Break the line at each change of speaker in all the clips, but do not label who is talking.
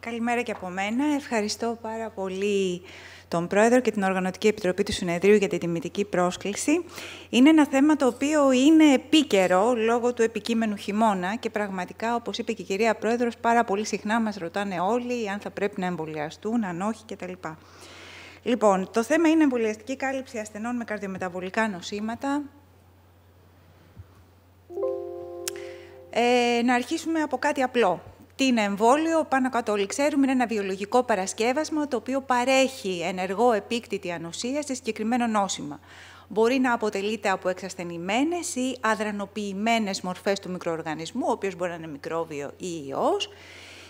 Καλημέρα και από μένα. Ευχαριστώ πάρα πολύ τον Πρόεδρο και την Οργανωτική Επιτροπή του Συνεδρίου για την τιμητική πρόσκληση. Είναι ένα θέμα το οποίο είναι επίκαιρο λόγω του επικείμενου χειμώνα και πραγματικά, όπως είπε και η κυρία Πρόεδρος, πάρα πολύ συχνά μας ρωτάνε όλοι αν θα πρέπει να εμβολιαστούν, αν όχι κτλ. Λοιπόν, το θέμα είναι εμβολιαστική κάλυψη ασθενών με καρδιομεταβολικά νοσήματα, ε, να αρχίσουμε από κάτι απλό. Τι είναι εμβόλιο, πάνω κάτω όλοι ξέρουμε, είναι ένα βιολογικό παρασκεύασμα το οποίο παρέχει ενεργό επίκτητη ανοσία σε συγκεκριμένο νόσημα. Μπορεί να αποτελείται από εξασθενημένες ή αδρανοποιημένες μορφές του μικροοργανισμού, ο οποίος μπορεί να είναι μικρόβιο ή ιός,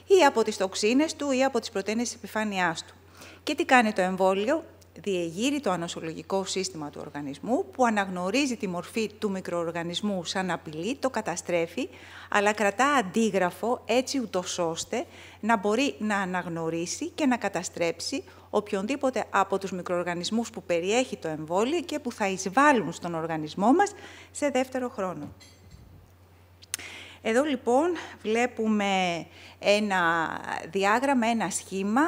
ή από τις τοξίνες του ή από τις πρωτεΐνες της επιφάνειάς του. Και τι κάνει το εμβόλιο, διεγείρει το ανοσολογικό σύστημα του οργανισμού, που αναγνωρίζει τη μορφή του μικροοργανισμού σαν απειλή, το καταστρέφει, αλλά κρατά αντίγραφο έτσι ούτως ώστε να μπορεί να αναγνωρίσει και να καταστρέψει οποιονδήποτε από τους μικροοργανισμούς που περιέχει το εμβόλιο και που θα εισβάλλουν στον οργανισμό μας σε δεύτερο χρόνο. Εδώ λοιπόν βλέπουμε ένα διάγραμμα, ένα σχήμα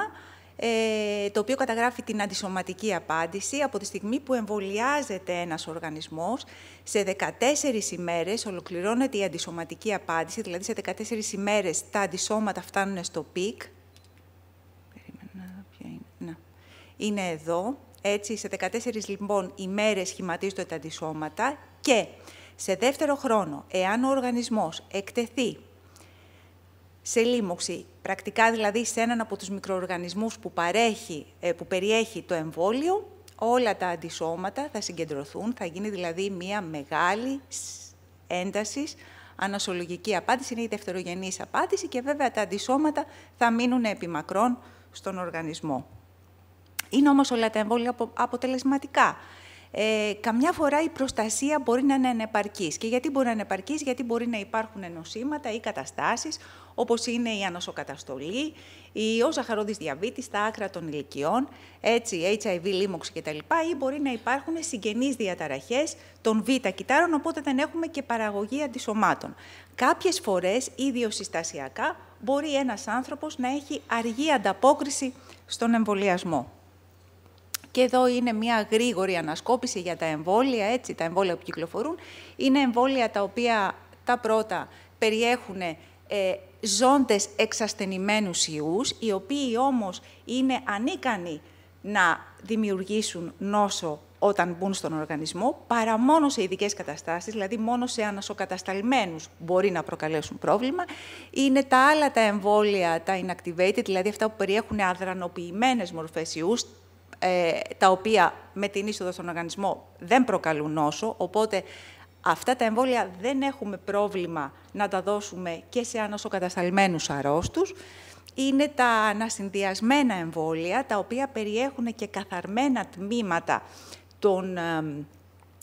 ε, το οποίο καταγράφει την αντισωματική απάντηση από τη στιγμή που εμβολιάζεται ένας οργανισμός. Σε 14 ημέρες ολοκληρώνεται η αντισωματική απάντηση, δηλαδή σε 14 ημέρες τα αντισώματα φτάνουν στο πικ. Είναι. είναι εδώ. Έτσι, σε 14 λοιπόν ημέρες σχηματίζονται τα αντισώματα και σε δεύτερο χρόνο, εάν ο οργανισμός εκτεθεί σε λίμωξη πρακτικά δηλαδή σε έναν από τους μικροοργανισμούς που, παρέχει, ε, που περιέχει το εμβόλιο, όλα τα αντισώματα θα συγκεντρωθούν, θα γίνει δηλαδή μια μεγάλη ένταση ανασολογική απάντηση, είναι η δευτερογενής απάντηση και βέβαια τα αντισώματα θα μείνουν επιμακρών στον οργανισμό. Είναι όμως όλα τα εμβόλια αποτελεσματικά. Ε, καμιά φορά η προστασία μπορεί να είναι ανεπαρκής. Και γιατί μπορεί να είναι ανεπαρκής, γιατί μπορεί να υπάρχουν νοσήματα ή καταστάσεις όπως είναι η ανοσοκαταστολή, η ο ζαχαρόδης διαβήτης, τα άκρα των ηλικιών, έτσι, HIV, λίμωξη κτλ. Ή μπορεί να υπάρχουν συγγενείς διαταραχές των β-κυτάρων, οπότε δεν έχουμε και παραγωγή αντισωμάτων. Κάποιες φορές, ίδιο συστασιακά, μπορεί ένας άνθρωπος να έχει αργή ανταπόκριση στον εμβολιασμό. Και εδώ είναι μια γρήγορη ανασκόπηση για τα εμβόλια, έτσι, τα εμβόλια που κυκλοφορούν. Είναι εμβόλια τα οποία τα πρώτα περιέχουν ε, ζώντες εξασθενημένους ιούς, οι οποίοι όμως είναι ανίκανοι να δημιουργήσουν νόσο όταν μπουν στον οργανισμό, παρά μόνο σε ειδικές καταστάσεις, δηλαδή μόνο σε ανασοκατασταλμένους μπορεί να προκαλέσουν πρόβλημα, είναι τα άλλα τα εμβόλια, τα inactivated, δηλαδή αυτά που περιέχουν αδρανοποιημένες μορφές ιούς, ε, τα οποία με την είσοδο στον οργανισμό δεν προκαλούν νόσο, οπότε Αυτά τα εμβόλια δεν έχουμε πρόβλημα να τα δώσουμε και σε ανοσοκατασταλμένους αρρώστους. Είναι τα ανασυνδυασμένα εμβόλια, τα οποία περιέχουν και καθαρμένα τμήματα των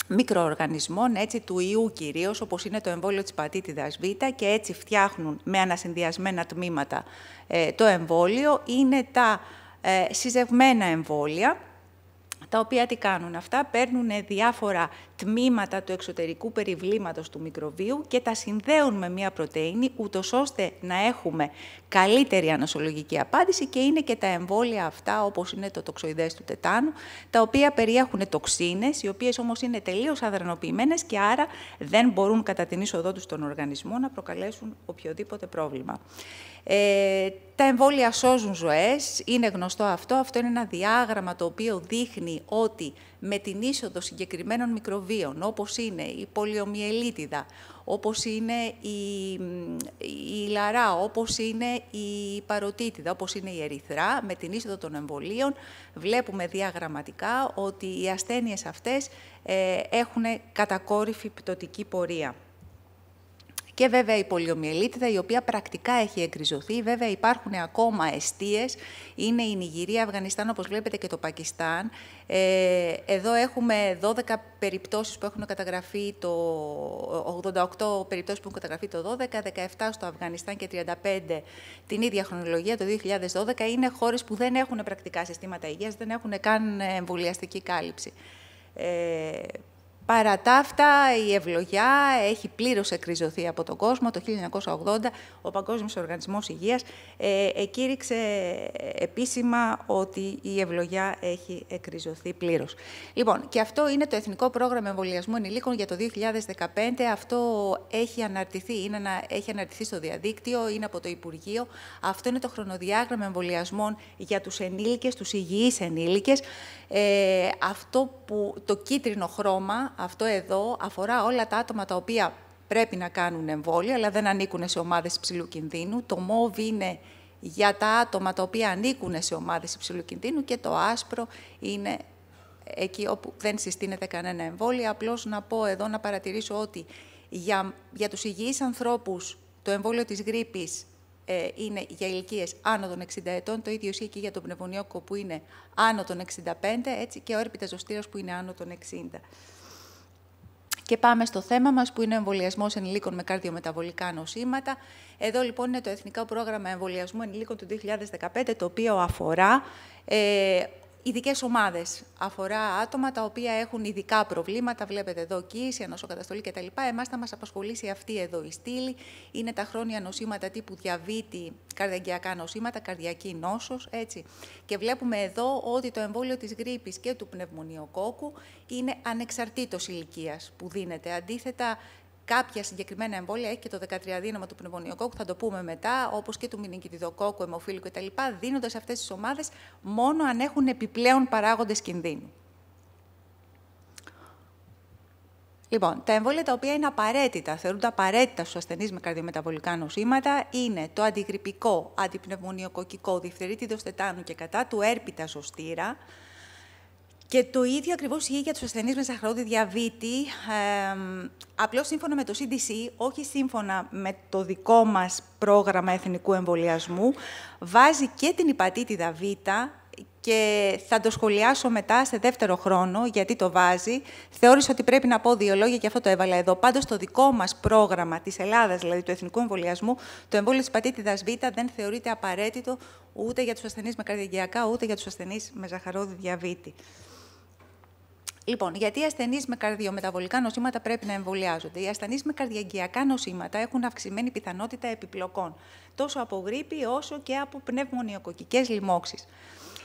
μικροοργανισμών, έτσι του ιού κυρίως, όπως είναι το εμβόλιο της πατήτηδας Β, και έτσι φτιάχνουν με ανασυνδυασμένα τμήματα ε, το εμβόλιο, είναι τα ε, συζευμένα εμβόλια. Τα οποία τι κάνουν αυτά, παίρνουν διάφορα τμήματα του εξωτερικού περιβλήματος του μικροβίου και τα συνδέουν με μία πρωτεΐνη, ούτως ώστε να έχουμε καλύτερη ανοσολογική απάντηση και είναι και τα εμβόλια αυτά, όπως είναι το τοξοειδές του τετάνου, τα οποία περιέχουν τοξίνες, οι οποίες όμως είναι τελείως αδρανοποιημένες και άρα δεν μπορούν κατά την είσοδό τους στον οργανισμό να προκαλέσουν οποιοδήποτε πρόβλημα. Ε, τα εμβόλια σώζουν ζωές, είναι γνωστό αυτό. Αυτό είναι ένα διάγραμμα το οποίο δείχνει ότι με την είσοδο συγκεκριμένων μικροβίων, όπως είναι η πολιομιελίτιδα, όπως είναι η, η λαρά, όπως είναι η παροτίτιδα, όπως είναι η ερυθρά, με την είσοδο των εμβολίων, βλέπουμε διαγραμματικά ότι οι ασθένειες αυτές ε, έχουν κατακόρυφη πτωτική πορεία και βέβαια η πολιομιελίτιδα, η οποία πρακτικά έχει εγκριζωθεί. Βέβαια υπάρχουν ακόμα αιστείες. είναι η Νιγηρία, Αφγανιστάν, όπως βλέπετε και το Πακιστάν. Ε, εδώ έχουμε 12 περιπτώσεις που έχουν καταγραφεί το 88 περιπτώσεις που έχουν καταγραφεί το 12, 17 στο Αφγανιστάν και 35 την ίδια χρονολογία το 2012. Είναι χώρες που δεν έχουν πρακτικά συστήματα υγείας, δεν έχουν καν εμβολιαστική κάλυψη. Ε, Παρά τα αυτά, η ευλογιά έχει πλήρως εκριζωθεί από τον κόσμο. Το 1980 ο Παγκόσμιος Οργανισμός Υγείας ε, εκήρυξε επίσημα ότι η ευλογιά έχει εκριζωθεί πλήρως. Λοιπόν, και αυτό είναι το Εθνικό Πρόγραμμα Εμβολιασμού Ενηλίκων για το 2015. Αυτό έχει αναρτηθεί, είναι έχει αναρτηθεί στο διαδίκτυο, είναι από το Υπουργείο. Αυτό είναι το χρονοδιάγραμμα εμβολιασμών για τους ενήλικες, τους υγιείς ενήλικες. Ε, αυτό που το κίτρινο χρώμα, αυτό εδώ, αφορά όλα τα άτομα τα οποία πρέπει να κάνουν εμβόλια, αλλά δεν ανήκουν σε ομάδες υψηλού κινδύνου. Το μόβ είναι για τα άτομα τα οποία ανήκουν σε ομάδες υψηλού κινδύνου και το άσπρο είναι εκεί όπου δεν συστήνεται κανένα εμβόλιο. Απλώς να πω εδώ, να παρατηρήσω ότι για, για τους υγιείς ανθρώπους το εμβόλιο της γρήπης ε, είναι για ηλικίες άνω των 60 ετών, το ίδιο ισχύει και για τον πνευμονιόκο που είναι άνω των 65, έτσι και ο ζωστήρας που είναι άνω των 60. Και πάμε στο θέμα μας που είναι ο εμβολιασμός ενηλίκων με καρδιομεταβολικά νοσήματα. Εδώ λοιπόν είναι το Εθνικό Πρόγραμμα Εμβολιασμού Ενηλίκων του 2015, το οποίο αφορά ε, ειδικές ομάδες. Αφορά άτομα τα οποία έχουν ειδικά προβλήματα. Βλέπετε εδώ κοίηση, ανοσοκαταστολή κτλ. Εμάς θα μας απασχολήσει αυτή εδώ η στήλη. Είναι τα χρόνια νοσήματα τύπου διαβήτη, καρδιακιακά νοσήματα, καρδιακή νόσος. Έτσι. Και βλέπουμε εδώ ότι το εμβόλιο της γρήπης και του πνευμονιοκόκου είναι ανεξαρτήτως ηλικίας που δίνεται. Αντίθετα, κάποια συγκεκριμένα εμβόλια, έχει και το 13 δίνωμα του πνευμονιοκόκου, θα το πούμε μετά, όπως και του μηνικιδιδοκόκου, αιμοφύλου κτλ., δίνοντας αυτές τις ομάδες μόνο αν έχουν επιπλέον παράγοντες κινδύνου. Λοιπόν, τα εμβόλια τα οποία είναι απαραίτητα, θεωρούνται απαραίτητα στους ασθενείς με καρδιομεταβολικά νοσήματα, είναι το αντιγρυπικό, αντιπνευμονιοκοκικό, διφθερίτιδο τετάνου και κατά του έρπιτα ζωστήρα, και το ίδιο ακριβώς ισχύει για τους ασθενείς με ζαχαρόδι διαβήτη. Ε, Απλώς σύμφωνα με το CDC, όχι σύμφωνα με το δικό μας πρόγραμμα εθνικού εμβολιασμού, βάζει και την υπατήτηδα Β και θα το σχολιάσω μετά σε δεύτερο χρόνο, γιατί το βάζει. Θεώρησα ότι πρέπει να πω δύο λόγια και αυτό το έβαλα εδώ. Πάντως, το δικό μας πρόγραμμα της Ελλάδας δηλαδή του Εθνικού Εμβολιασμού, το εμβόλιο της πατήτηδα Β δεν θεωρείται απαραίτητο ούτε για τους ασθενείς με καρδιαγιακά, ούτε για τους ασθενείς με ζαχαρόδι διαβήτη. Λοιπόν, γιατί οι ασθενείς με καρδιομεταβολικά νοσήματα πρέπει να εμβολιάζονται. Οι ασθενείς με καρδιαγκιακά νοσήματα έχουν αυξημένη πιθανότητα επιπλοκών, τόσο από γρήπη όσο και από πνευμονιοκοκικέ λοιμώξει.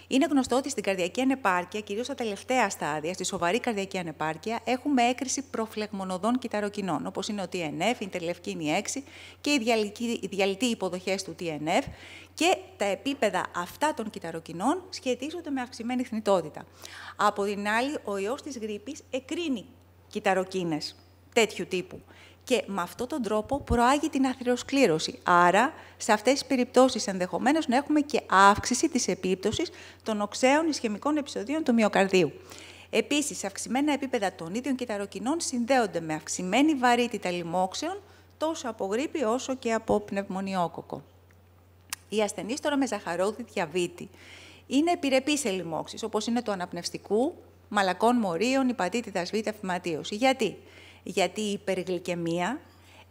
Είναι γνωστό ότι στην καρδιακή ανεπάρκεια, κυρίως στα τελευταία στάδια, στη σοβαρή καρδιακή ανεπάρκεια, έχουμε έκρηση προφλεγμονωδών κυταροκινών, όπως είναι ο TNF, η τελευκίνη 6 e και οι διαλυτοί υποδοχές του TNF. Και τα επίπεδα αυτά των κυταροκινών σχετίζονται με αυξημένη θνητότητα. Από την άλλη, ο ιός της γρήπης εκρίνει κυταροκίνες τέτοιου τύπου και με αυτόν τον τρόπο προάγει την αθυροσκλήρωση. Άρα, σε αυτές τις περιπτώσεις ενδεχομένως να έχουμε και αύξηση της επίπτωσης των οξέων ισχυμικών επεισοδίων του μυοκαρδίου. Επίσης, αυξημένα επίπεδα των ίδιων κυταροκινών συνδέονται με αυξημένη βαρύτητα λοιμόξεων, τόσο από γρήπη όσο και από πνευμονιόκοκο. Οι ασθενείς τώρα με ζαχαρόδι διαβήτη είναι επιρρεπείς σε λοιμόξεις όπως είναι το αναπνευστικού, μαλακών μορίων, υπατήτητα β, αφηματίωση. Γιατί? γιατί η υπεργλυκαιμία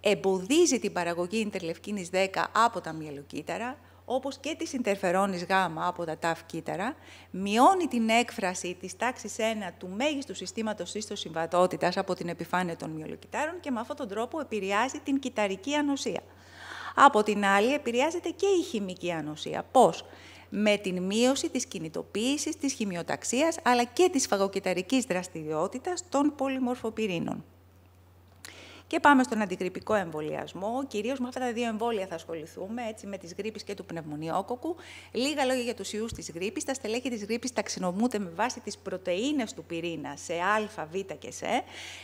εμποδίζει την παραγωγή ιντερλευκίνης 10 από τα μυελοκύτταρα, όπως και της συντερφερόνης γάμα από τα ταφ κύτταρα, μειώνει την έκφραση της τάξης 1 του μέγιστου συστήματος συμβατότητας από την επιφάνεια των μυελοκυτάρων και με αυτόν τον τρόπο επηρεάζει την κυταρική ανοσία. Από την άλλη, επηρεάζεται και η χημική ανοσία. Πώς? Με την μείωση της κινητοποίησης, της χημειοταξίας, αλλά και της φαγοκυταρικής δραστηριότητας των πολυμορφοπυρήνων. Και πάμε στον αντιγρυπικό εμβολιασμό. Κυρίως με αυτά τα δύο εμβόλια θα ασχοληθούμε, έτσι, με τη γρήπη και του πνευμονιόκοκου. Λίγα λόγια για τους ιούς της γρήπης. Τα στελέχη της γρήπης ταξινομούνται με βάση τις πρωτενε του πυρήνας σε Α, Β και σε,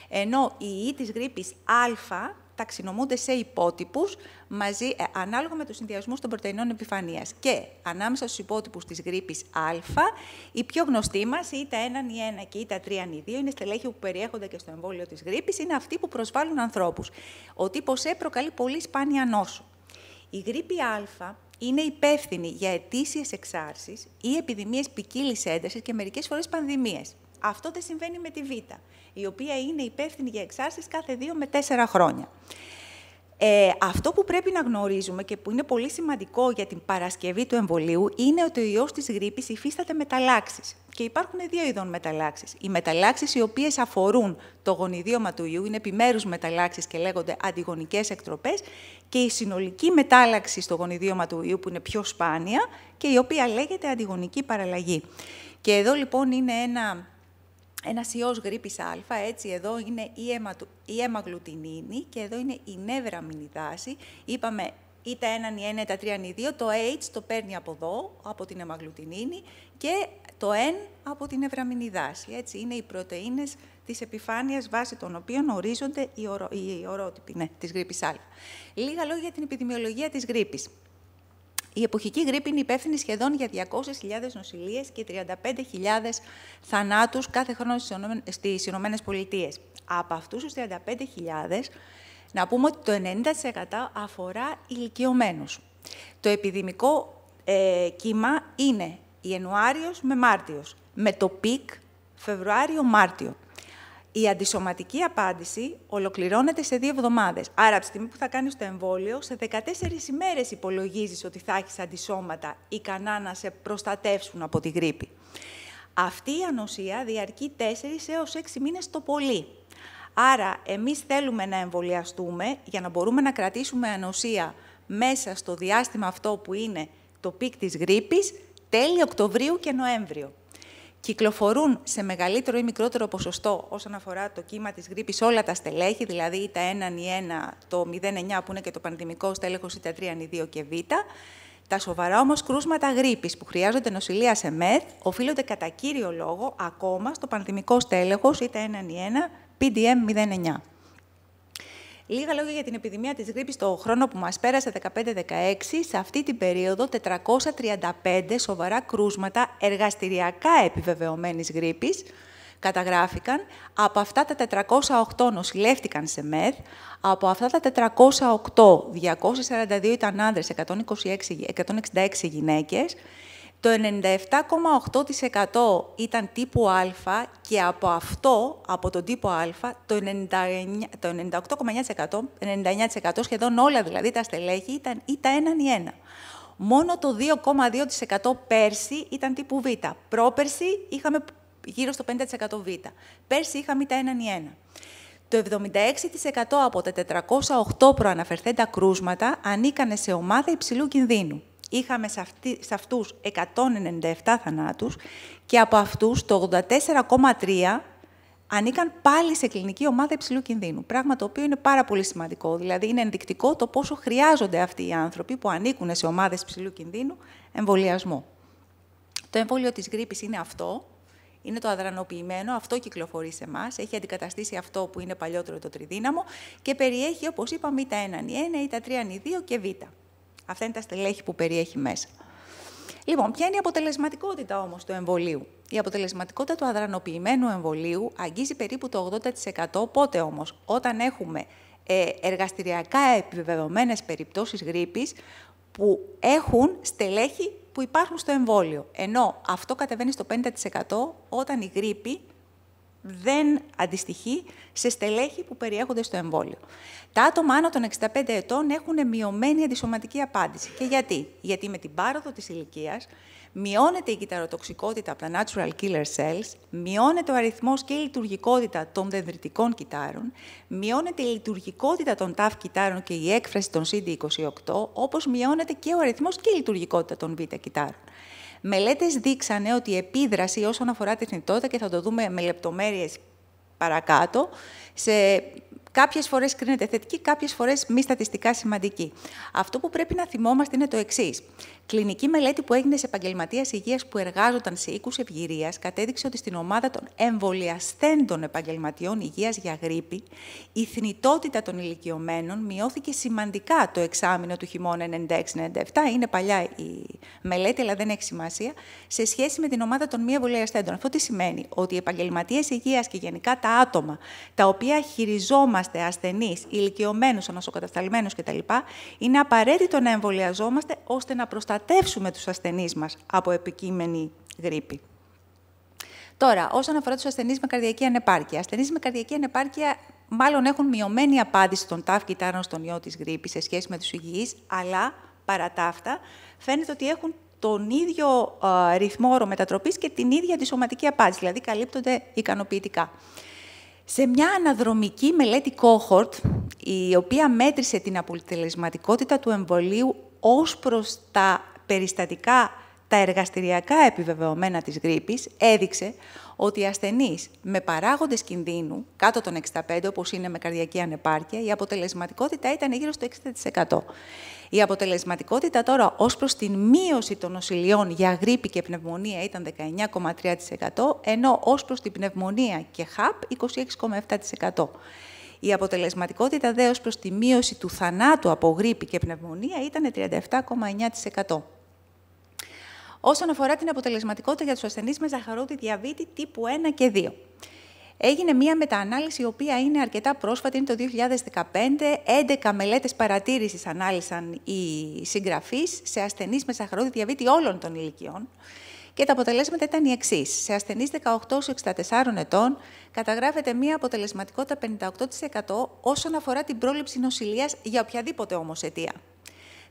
ενώ η ιοί της γρήπης Α ταξινομούνται σε υπότυπους, μαζί, ε, ανάλογα με του συνδυασμού των πρωτεϊνών επιφανείας. Και ανάμεσα στους υπότυπους της γρήπης Α, οι πιο γνωστοί μας, η τα 1, η 1 και η τα 3, η 2, είναι στελέχη που περιέχονται και στο εμβόλιο της γρήπης, είναι αυτοί που προσβάλλουν ανθρώπους, Ο τύπος Ε προκαλεί πολύ σπάνια νόσο. Η γρήπη Α είναι υπεύθυνη για αιτήσιε εξάρσεις ή επιδημίες ποικίλης έντασης και μερικές φορές πανδημίες. Αυτό δεν συμβαίνει με τη Β, η οποία είναι υπεύθυνη για εξάρσεις κάθε δύο με τέσσερα χρόνια. Ε, αυτό που πρέπει να γνωρίζουμε και που είναι πολύ σημαντικό για την παρασκευή του εμβολίου είναι ότι ο ιός της γρήπης υφίσταται μεταλλάξεις. Και υπάρχουν δύο ειδών μεταλλάξεις. Οι μεταλλάξεις οι οποίες αφορούν το γονιδίωμα του ιού, είναι επιμέρους μεταλλάξεις και λέγονται αντιγονικές εκτροπές και η συνολική μετάλλαξη στο γονιδίωμα του ιού που είναι πιο σπάνια και η οποία λέγεται αντιγονική παραλλαγή. Και εδώ λοιπόν είναι ένα ένας ιός γρήπης α, έτσι, εδώ είναι η, αίμα, η και εδώ είναι η νεύρα μηνιδάση. Είπαμε τα έναν ή ένα, τα τρία ή δύο, το H το παίρνει από εδώ, από την αιμαγλουτινίνη και το N από την νευραμινιδάση. Έτσι, είναι οι πρωτεΐνες της επιφάνειας βάσει των οποίων ορίζονται οι, ορο, οι ορότυποι ναι, της γρήπης α. Λίγα λόγια για την επιδημιολογία της γρήπης. Η εποχική γρήπη είναι υπεύθυνη σχεδόν για 200.000 νοσηλίες και 35.000 θανάτους κάθε χρόνο στις Ηνωμένες Πολιτείες. Από αυτούς τους 35.000, να πούμε ότι το 90% αφορά ηλικιωμένους. Το επιδημικό ε, κύμα είναι Ιανουάριος με Μάρτιος, με το πικ Φεβρουάριο-Μάρτιο. Η αντισωματική απάντηση ολοκληρώνεται σε δύο εβδομάδες. Άρα, από τη στιγμή που θα κάνεις το εμβόλιο, σε 14 ημέρες υπολογίζεις ότι θα έχεις αντισώματα ικανά να σε προστατεύσουν από τη γρήπη. Αυτή η ανοσία διαρκεί 4 έως 6 μήνες το πολύ. Άρα, εμείς θέλουμε να εμβολιαστούμε για να μπορούμε να κρατήσουμε ανοσία μέσα στο διάστημα αυτό που είναι το πικ της γρήπης, τέλη Οκτωβρίου και Νοέμβριο κυκλοφορούν σε μεγαλύτερο ή μικρότερο ποσοστό όσον αφορά το κύμα της γρήπης όλα τα στελέχη, δηλαδή τα 1 1, το 0,9 που είναι και το πανδημικό στέλεχος ή τα 3 2 και β. Τα σοβαρά όμως κρούσματα γρήπης που χρειάζονται νοσηλεία σε ΜΕΘ οφείλονται κατά κύριο λόγο ακόμα στο πανδημικό στέλεχος ή 1 1 PDM 09. Λίγα λόγια για την επιδημία της γρήπης το χρόνο που μας πέρασε 15-16. Σε αυτή την περίοδο 435 σοβαρά κρούσματα εργαστηριακά επιβεβαιωμένης γρήπης καταγράφηκαν. Από αυτά τα 408 νοσηλεύτηκαν σε ΜΕΘ. Από αυτά τα 408, 242 ήταν άνδρες, 126, 166 γυναίκες. Το 97,8% ήταν τύπου Α και από αυτό, από τον τύπο Α, το, 99, το 98,9%, 99% σχεδόν όλα δηλαδή τα στελέχη ήταν ή τα έναν ή Μόνο το 2,2% πέρσι ήταν τύπου Β. Πρόπερσι είχαμε γύρω στο 5% Β. Πέρσι είχαμε τα έναν ή Το 76% από τα 408 προαναφερθέντα κρούσματα ανήκανε σε ομάδα υψηλού κινδύνου είχαμε σε, αυτού αυτούς 197 θανάτους και από αυτούς το 84,3 ανήκαν πάλι σε κλινική ομάδα υψηλού κινδύνου. Πράγμα το οποίο είναι πάρα πολύ σημαντικό. Δηλαδή, είναι ενδεικτικό το πόσο χρειάζονται αυτοί οι άνθρωποι που ανήκουν σε ομάδες υψηλού κινδύνου εμβολιασμό. Το εμβόλιο της γρήπης είναι αυτό. Είναι το αδρανοποιημένο, αυτό κυκλοφορεί σε εμάς. Έχει αντικαταστήσει αυτό που είναι παλιότερο το τριδύναμο και περιέχει, όπως είπαμε, ή τα 1 ή 1 ή τα 3 ή 2 και β. Αυτά είναι τα στελέχη που περιέχει μέσα. Λοιπόν, ποια είναι η αποτελεσματικότητα όμως του εμβολίου. Η αποτελεσματικότητα του αδρανοποιημένου εμβολίου αγγίζει περίπου το 80%. Πότε όμως, όταν έχουμε ε, εργαστηριακά επιβεβαιωμένες περιπτώσεις γρήπης που έχουν στελέχη που υπάρχουν στο εμβόλιο. Ενώ αυτό κατεβαίνει στο 50% όταν η γρήπη δεν αντιστοιχεί σε στελέχη που περιέχονται στο εμβόλιο. Τα άτομα άνω των 65 ετών έχουν μειωμένη αντισωματική απάντηση. Και γιατί. Γιατί με την πάροδο της ηλικίας μειώνεται η κυταροτοξικότητα από τα natural killer cells, μειώνεται ο αριθμός και η λειτουργικότητα των δεδρυτικών κυτάρων, μειώνεται η λειτουργικότητα των TAF κυτάρων και η έκφραση των CD28, όπως μειώνεται και ο αριθμός και η λειτουργικότητα των β κυτάρων. Μελέτες δείξανε ότι η επίδραση όσον αφορά τη θνητότητα, και θα το δούμε με λεπτομέρειες παρακάτω, σε Κάποιες φορές κρίνεται θετική, κάποιες φορές μη στατιστικά σημαντική. Αυτό που πρέπει να θυμόμαστε είναι το εξής. Κλινική μελέτη που έγινε σε επαγγελματίε υγείας που εργάζονταν σε οίκους ευγυρίας κατέδειξε ότι στην ομάδα των εμβολιαστέντων επαγγελματιών υγείας για γρήπη, η θνητότητα των ηλικιωμένων μειώθηκε σημαντικά το εξάμεινο του χειμώνα 96-97. Είναι παλιά η μελέτη, αλλά δεν έχει σημασία. Σε σχέση με την ομάδα των μη εμβολιαστέντων. Αυτό τι σημαίνει, ότι οι επαγγελματίες υγείας και γενικά τα άτομα τα οποία χειριζόμαστε ασθενείς, ηλικιωμένους, ανασοκατασταλμένους κτλ., είναι απαραίτητο να εμβολιαζόμαστε ώστε να προστατεύουμε προστατεύσουμε τους ασθενείς μας από επικείμενη γρήπη. Τώρα, όσον αφορά τους ασθενείς με καρδιακή ανεπάρκεια. Ασθενείς με καρδιακή ανεπάρκεια μάλλον έχουν μειωμένη απάντηση των τάφ κυτάρων στον ιό της γρήπης σε σχέση με τους υγιείς, αλλά παρά τα αυτά φαίνεται ότι έχουν τον ίδιο ρυθμό ρυθμό ορομετατροπής και την ίδια τη σωματική απάντηση, δηλαδή καλύπτονται ικανοποιητικά. Σε μια αναδρομική μελέτη cohort, η οποία μέτρησε την αποτελεσματικότητα του εμβολίου ως προς τα περιστατικά τα εργαστηριακά επιβεβαιωμένα της γρήπης έδειξε ότι οι ασθενείς με παράγοντες κινδύνου κάτω των 65, όπως είναι με καρδιακή ανεπάρκεια, η αποτελεσματικότητα ήταν γύρω στο 60%. Η αποτελεσματικότητα τώρα ως προς την μείωση των νοσηλιών για γρήπη και πνευμονία ήταν 19,3%, ενώ ως προς την πνευμονία και ΧΑΠ 26,7%. Η αποτελεσματικότητα δε ως προς τη μείωση του θανάτου από γρήπη και πνευμονία ήταν 37,9% όσον αφορά την αποτελεσματικότητα για τους ασθενείς με ζαχαρότη διαβήτη τύπου 1 και 2. Έγινε μία μεταανάλυση, η οποία είναι αρκετά πρόσφατη, είναι το 2015. 11 μελέτες παρατήρησης ανάλυσαν οι συγγραφείς σε ασθενείς με σαχαρόδι διαβήτη όλων των ηλικιών. Και τα αποτελέσματα ήταν οι εξής. Σε ασθενείς 18-64 ετών καταγράφεται μία αποτελεσματικότητα 58% όσον αφορά την πρόληψη νοσηλείας για οποιαδήποτε όμως αιτία.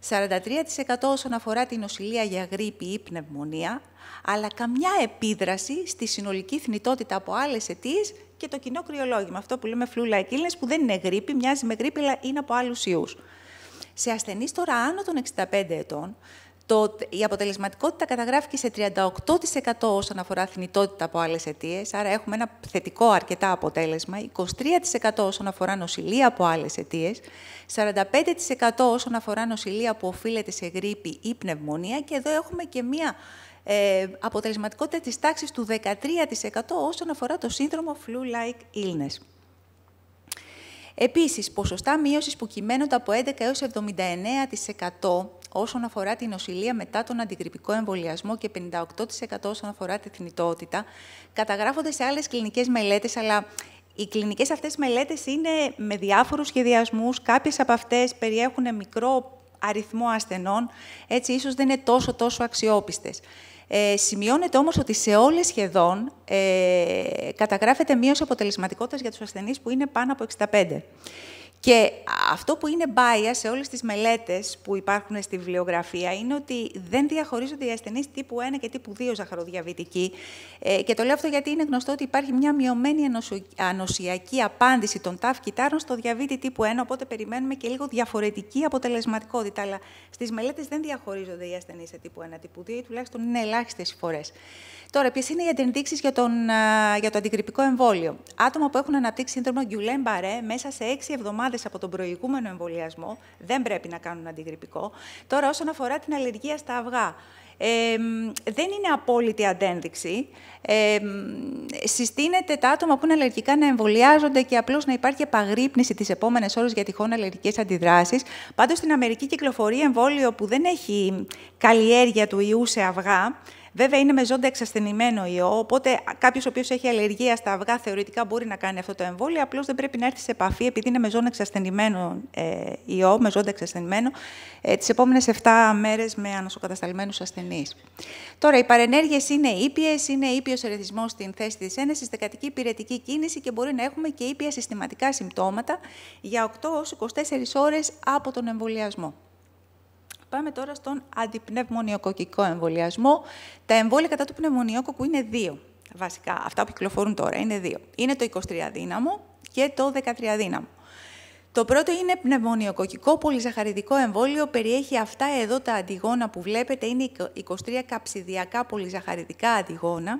43% όσον αφορά την νοσηλείας για γρήπη ή πνευμονία, αλλά καμιά επίδραση στη συνολική θνητότητα από άλλες αιτίες και το κοινό κρυολόγημα. Αυτό που λέμε φλούλα εκείνε που δεν είναι γρήπη, μοιάζει με γρήπη, αλλά είναι από άλλους ιούς. Σε ασθενείς τώρα άνω των 65 ετών, το, η αποτελεσματικότητα καταγράφηκε σε 38% όσον αφορά θνητότητα από άλλες αιτίες, άρα έχουμε ένα θετικό αρκετά αποτέλεσμα, 23% όσον αφορά νοσηλεία από άλλες αιτίες, 45% όσον αφορά νοσηλεία που οφείλεται σε γρήπη ή πνευμονία και εδώ έχουμε και μία ε, αποτελεσματικότητα της τάξης του 13% όσον αφορά το σύνδρομο flu-like illness. Επίσης, ποσοστά μείωσης που κυμαίνονται από 11 έω 79% όσον αφορά την νοσηλεία μετά τον αντιγρυπικό εμβολιασμό και 58% όσον αφορά τη θνητότητα, καταγράφονται σε άλλες κλινικές μελέτες, αλλά οι κλινικές αυτές μελέτες είναι με διάφορους σχεδιασμούς. Κάποιες από αυτές περιέχουν μικρό αριθμό ασθενών, έτσι ίσως δεν είναι τόσο τόσο αξιόπιστες. Ε, σημειώνεται όμως ότι σε όλες σχεδόν ε, καταγράφεται μείωση αποτελεσματικότητας για τους ασθενείς που είναι πάνω από 65. Και αυτό που είναι bias σε όλες τις μελέτες που υπάρχουν στη βιβλιογραφία είναι ότι δεν διαχωρίζονται οι ασθενείς τύπου 1 και τύπου 2 ζαχαροδιαβητικοί. Ε, και το λέω αυτό γιατί είναι γνωστό ότι υπάρχει μια μειωμένη ανοσιακή απάντηση των ταφ κυτάρων στο διαβήτη τύπου 1, οπότε περιμένουμε και λίγο διαφορετική αποτελεσματικότητα. Αλλά στις μελέτες δεν διαχωρίζονται οι ασθενείς σε τύπου 1, τύπου 2 ή τουλάχιστον είναι ελάχιστες οι Τώρα, ποιες είναι οι ενδείξει για, για το αντικρυπικό εμβόλιο. Άτομα που έχουν αναπτύξει σύνδρομο Γκιουλέν Μπαρέ μέσα σε 6 εβδομάδε εβδομάδε από τον προηγούμενο εμβολιασμό. Δεν πρέπει να κάνουν αντιγρυπικό. Τώρα, όσον αφορά την αλλεργία στα αυγά. δεν είναι απόλυτη αντένδειξη. συστήνεται τα άτομα που είναι αλλεργικά να εμβολιάζονται και απλώς να υπάρχει επαγρύπνηση τις επόμενες ώρες για τυχόν αλλεργικές αντιδράσεις. Πάντως, στην Αμερική κυκλοφορεί εμβόλιο που δεν έχει καλλιέργεια του ιού σε αυγά, Βέβαια, είναι με ζώντα εξασθενημένο ιό, οπότε κάποιος ο οποίος έχει αλλεργία στα αυγά θεωρητικά μπορεί να κάνει αυτό το εμβόλιο. Απλώς δεν πρέπει να έρθει σε επαφή, επειδή είναι με ζώντα εξασθενημένο ε, ιό, με ζώντα εξασθενημένο, ε, τις επόμενες 7 μέρες με ανοσοκατασταλμένου ασθενείς. Τώρα, οι παρενέργειες είναι ήπιες, είναι ήπιος ερεθισμό στην θέση της ένεση, δεκατική υπηρετική κίνηση και μπορεί να έχουμε και ήπια συστηματικά συμπτώματα για 8 ω 24 ώρες από τον εμβολιασμό. Πάμε τώρα στον αντιπνευμονιοκοκικό εμβολιασμό. Τα εμβόλια κατά του πνευμονιόκοκου είναι δύο. Βασικά, αυτά που κυκλοφορούν τώρα είναι δύο. Είναι το 23 δύναμο και το 13 δύναμο. Το πρώτο είναι πνευμονιοκοκικό πολυζαχαριδικό εμβόλιο. Περιέχει αυτά εδώ τα αντιγόνα που βλέπετε. Είναι 23 καψιδιακά πολυζαχαριδικά αντιγόνα.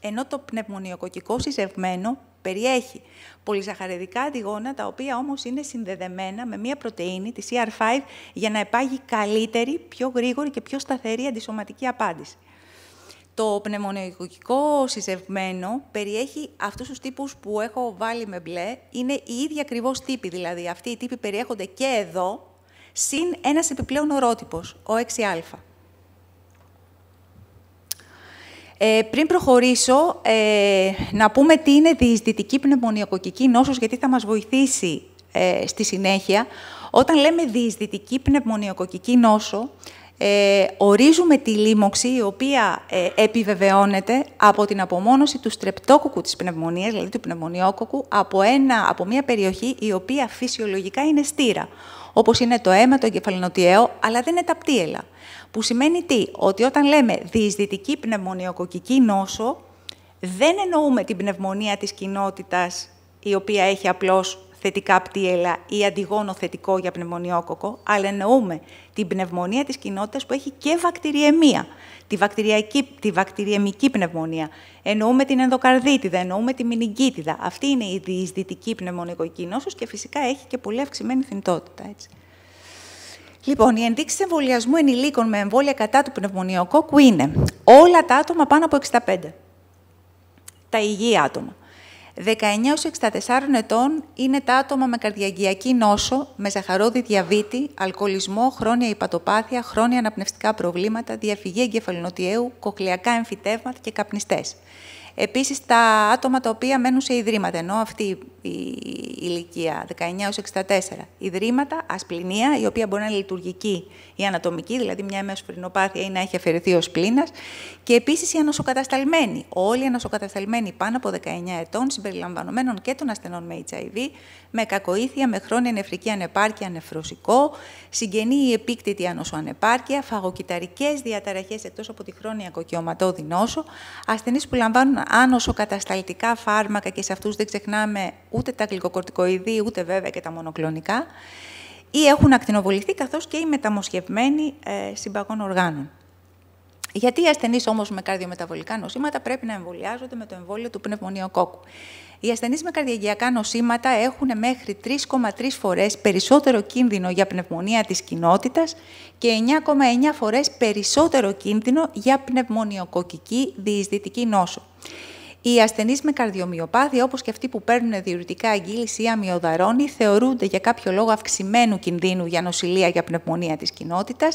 Ενώ το πνευμονιοκοκικό συζευμένο... Περιέχει πολυσαχαριδικά αντιγόνα, τα οποία όμως είναι συνδεδεμένα με μια πρωτεΐνη, τη CR5, για να επάγει καλύτερη, πιο γρήγορη και πιο σταθερή αντισωματική απάντηση. Το πνευμονογικό συζευμένο περιέχει αυτούς τους τύπους που έχω βάλει με μπλε. Είναι οι ίδιοι ακριβώς τύποι, δηλαδή αυτοί οι τύποι περιέχονται και εδώ, συν ένας επιπλέον ορότυπος, ο 6α. Ε, πριν προχωρήσω, ε, να πούμε τι είναι διεισδυτική πνευμονιακοκική νόσος, γιατί θα μας βοηθήσει ε, στη συνέχεια. Όταν λέμε διεισδυτική πνευμονιακοκική νόσο, ε, ορίζουμε τη λίμωξη η οποία ε, επιβεβαιώνεται από την απομόνωση του στρεπτόκοκου της πνευμονίας, δηλαδή του πνευμονιόκοκου, από, ένα, από μια περιοχή η οποία φυσιολογικά είναι στήρα, όπως είναι το αίμα, το εγκεφαλαιοτιαίο, αλλά δεν είναι τα πτύελα. Που σημαίνει ότι όταν λέμε διεισδυτική πνευμονιοκοκική νόσο, δεν εννοούμε την πνευμονία της κοινότητας η οποία έχει απλώς θετικά πτύελα ή αντιγόνο θετικό για πνευμονιόκοκο, αλλά εννοούμε την πνευμονία της κοινότητας που έχει και βακτηριαιμία, τη, βακτηριακή, τη βακτηριαιμική πνευμονία. Εννοούμε την ενδοκαρδίτιδα, εννοούμε τη μηνυγκίτιδα. Αυτή είναι η διεισδυτική πνευμονικοκική νόσος και βακτηριεμία... τη βακτηριακη τη πνευμονια εννοουμε την ενδοκαρδιτιδα εννοουμε τη μηνυγκιτιδα αυτη ειναι η διεισδυτικη πνευμονιοκοκικη νοσος και πολύ αυξημένη θνητότητα. Έτσι. Λοιπόν, οι ενδείξεις εμβολιασμού ενηλίκων με εμβόλια κατά του πνευμονιοκόκου είναι όλα τα άτομα πάνω από 65. Τα υγεία άτομα. 19 64 ετών είναι τα άτομα με καρδιαγγειακή νόσο, με ζαχαρόδι διαβήτη, αλκοολισμό, χρόνια υπατοπάθεια, χρόνια αναπνευστικά προβλήματα, διαφυγή εγκεφαλινοτιαίου, κοκλιακά εμφυτεύματα και καπνιστές. Επίσης, τα άτομα τα οποία μένουν σε ιδρύματα, ενώ αυτή η ηλικία, 19-64, ιδρύματα, ασπληνία, η οποία μπορεί να είναι λειτουργική ή ανατομική, δηλαδή μια μεσοφρενοπάθεια ή να έχει αφαιρεθεί ο σπλήνας, και επίσης οι ανοσοκατασταλμένοι. Όλοι οι ανοσοκατασταλμένοι πάνω από 19 ετών, συμπεριλαμβανομένων και των ασθενών με HIV, με κακοήθεια, με χρόνια νεφρική ανεπάρκεια, νεφροσικό, συγγενή ή επίκτητη ανοσοανεπάρκεια, φαγοκυταρικές διαταραχές εκτός από τη χρόνια κοκκιωματώδη νόσο, ασθενείς που λαμβάνουν άνοσο κατασταλτικά φάρμακα και σε αυτούς δεν ξεχνάμε ούτε τα γλυκοκορτικοειδή, ούτε βέβαια και τα μονοκλονικά, ή έχουν ακτινοβοληθεί καθώς και οι μεταμοσχευμένοι ε, συμπαγών οργάνων. Γιατί οι ασθενείς όμως με καρδιομεταβολικά νοσήματα πρέπει να εμβολιάζονται με το εμβόλιο του πνευμονιοκόκου. Οι ασθενείς με καρδιαγιακά νοσήματα έχουν μέχρι 3,3 φορές περισσότερο κίνδυνο για πνευμονία της κοινότητας και 9,9 φορές περισσότερο κίνδυνο για πνευμονιοκοκική διεισδυτική νόσο. Οι ασθενείς με καρδιομοιοπάθεια, όπως και αυτοί που παίρνουν διουρητικά αγγίληση ή αμοιοδαρώνη, θεωρούνται για κάποιο λόγο αυξημένου κινδύνου για νοσηλεία για πνευμονία της κοινότητας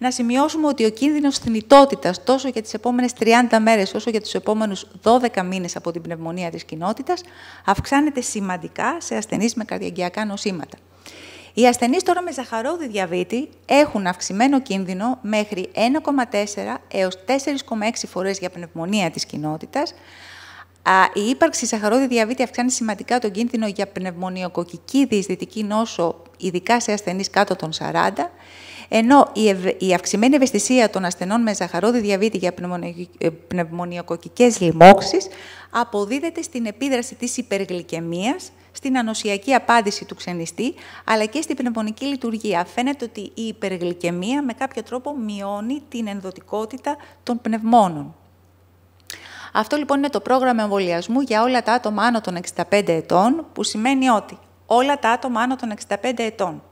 να σημειώσουμε ότι ο κίνδυνος θνητότητας τόσο για τις επόμενες 30 μέρες όσο για τους επόμενους 12 μήνες από την πνευμονία της κοινότητας αυξάνεται σημαντικά σε ασθενείς με καρδιαγκιακά νοσήματα. Οι ασθενείς τώρα με ζαχαρόδι διαβήτη έχουν αυξημένο κίνδυνο μέχρι 1,4 έως 4,6 φορές για πνευμονία της κοινότητας, η ύπαρξη ζαχαρόδι διαβήτη αυξάνει σημαντικά τον κίνδυνο για πνευμονιοκοκική διεισδυτική νόσο, ειδικά σε ασθενείς κάτω των 40. Ενώ η, η αυξημένη ευαισθησία των ασθενών με ζαχαρόδι διαβήτη για πνευμονιοκοκικές ε, λοιμώξεις αποδίδεται στην επίδραση της υπεργλικαιμίας, στην ανοσιακή απάντηση του ξενιστή, αλλά και στην πνευμονική λειτουργία. Φαίνεται ότι η υπεργλικαιμία με κάποιο τρόπο μειώνει την ενδοτικότητα των πνευμόνων. Αυτό λοιπόν είναι το πρόγραμμα εμβολιασμού για όλα τα άτομα άνω των 65 ετών, που σημαίνει ότι όλα τα άτομα άνω των 65 ετών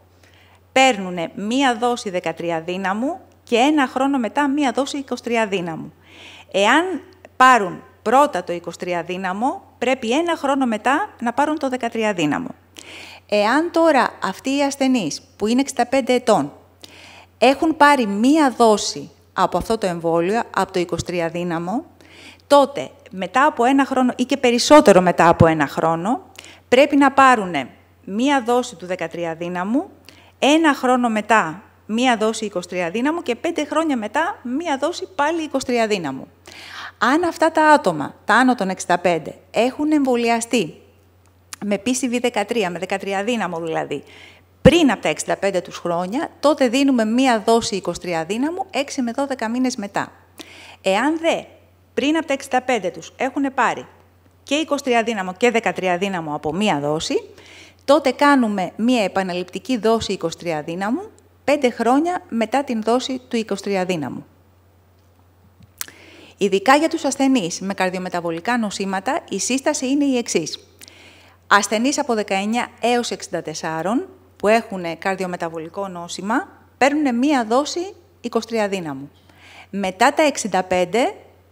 παίρνουν μία δόση 13 δύναμου και ένα χρόνο μετά μία δόση 23 δύναμου. Εάν πάρουν πρώτα το 23 δύναμο, πρέπει ένα χρόνο μετά να πάρουν το 13 δύναμο. Εάν τώρα αυτοί οι ασθενείς που είναι 65 ετών έχουν πάρει μία δόση από αυτό το εμβόλιο, από το 23 δύναμο, τότε μετά από ένα χρόνο ή και περισσότερο μετά από ένα χρόνο, πρέπει να πάρουν μία δόση του 13 δύναμου ένα χρόνο μετά μία δόση 23 δύναμου και πέντε χρόνια μετά μία δόση πάλι 23 δύναμο. Αν αυτά τα άτομα, τα άνω των 65, έχουν εμβολιαστεί με PCV13, με 13 δύναμο δηλαδή, πριν από τα 65 τους χρόνια, τότε δίνουμε μία δόση 23 δύναμου 6 με 12 μήνες μετά. Εάν δε πριν από τα 65 τους έχουν πάρει και 23 δύναμο και 13 δύναμο από μία δόση, τότε κάνουμε μία επαναληπτική δόση 23 δύναμου, 5 χρόνια μετά την δόση του 23 δύναμου. Ειδικά για τους ασθενείς με καρδιομεταβολικά νοσήματα, η σύσταση είναι η εξής. Ασθενείς από 19 έως 64 που έχουν καρδιομεταβολικό νόσημα, παίρνουν μία δόση 23 δύναμου. Μετά τα 65,